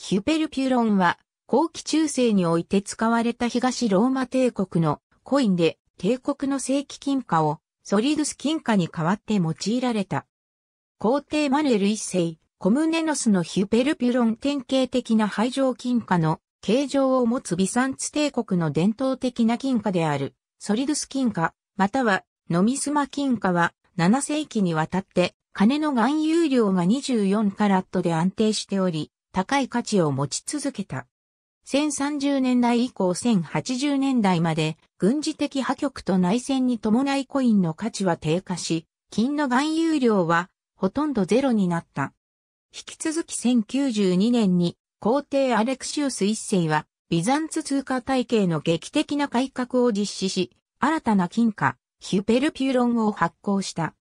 ヒュペルピュロンは、後期中世において使われた東ローマ帝国のコインで、帝国の正規金貨をソリドス金貨に代わって用いられた。皇帝マヌエル一世、コムネノスのヒュペルピュロン典型的な排城金貨の形状を持つビサンツ帝国の伝統的な金貨であるソリドス金貨、またはノミスマ金貨は7世紀にわたって金の含有量が24カラットで安定しており、高い価値を持ち続けた。1030年代以降1080年代まで軍事的破局と内戦に伴いコインの価値は低下し、金の含有量はほとんどゼロになった。引き続き1092年に皇帝アレクシウス一世はビザンツ通貨体系の劇的な改革を実施し、新たな金貨、ヒュペルピュロンを発行した。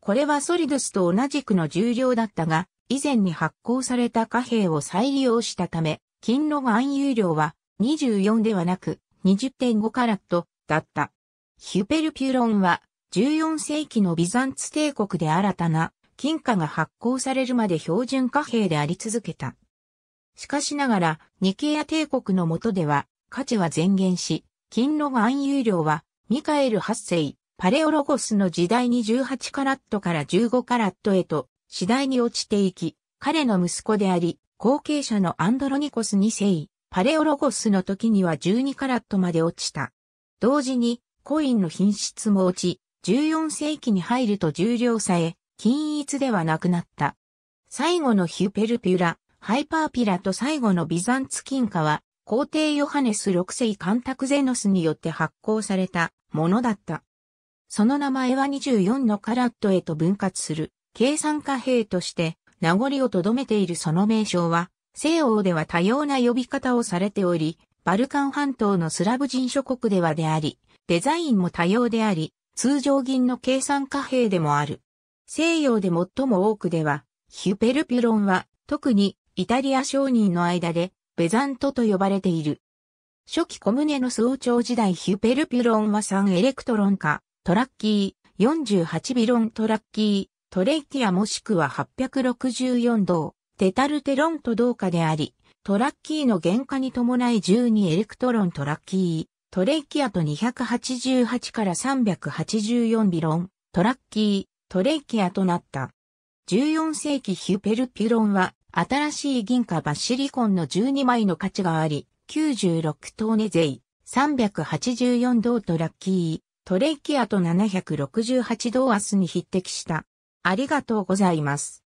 これはソリドスと同じくの重量だったが、以前に発行された貨幣を再利用したため、金の含有量は24ではなく20.5カラットだった。ヒュペルピュロンは14世紀のビザンツ帝国で新たな金貨が発行されるまで標準貨幣であり続けた。しかしながら、ニケア帝国の下では価値は前減し、金の含有量はミカエル8世、パレオロゴスの時代に18カラットから15カラットへと次第に落ちていき、彼の息子であり、後継者のアンドロニコス2世、パレオロゴスの時には12カラットまで落ちた。同時に、コインの品質も落ち、14世紀に入ると重量さえ、均一ではなくなった。最後のヒュペルピュラ、ハイパーピラと最後のビザンツ金貨は、皇帝ヨハネス6世カンタクゼノスによって発行されたものだった。その名前は24のカラットへと分割する。計算貨幣として名残をとどめているその名称は、西欧では多様な呼び方をされており、バルカン半島のスラブ人諸国ではであり、デザインも多様であり、通常銀の計算貨幣でもある。西洋で最も多くでは、ヒュペルピュロンは、特にイタリア商人の間で、ベザントと呼ばれている。初期コムネの総長時代ヒュペルピュロンは3エレクトロンか、トラッキー、48ビロントラッキー、トレイティアもしくは864道、テタルテロンと同化であり、トラッキーの原価に伴い12エレクトロントラッキー、トレイキアと288から384ビロン、トラッキー、トレイキアとなった。14世紀ヒュペルピュロンは、新しい銀貨バシリコンの12枚の価値があり、96トーネゼイ、384銅トラッキー、トレイキアと768銅アスに匹敵した。ありがとうございます。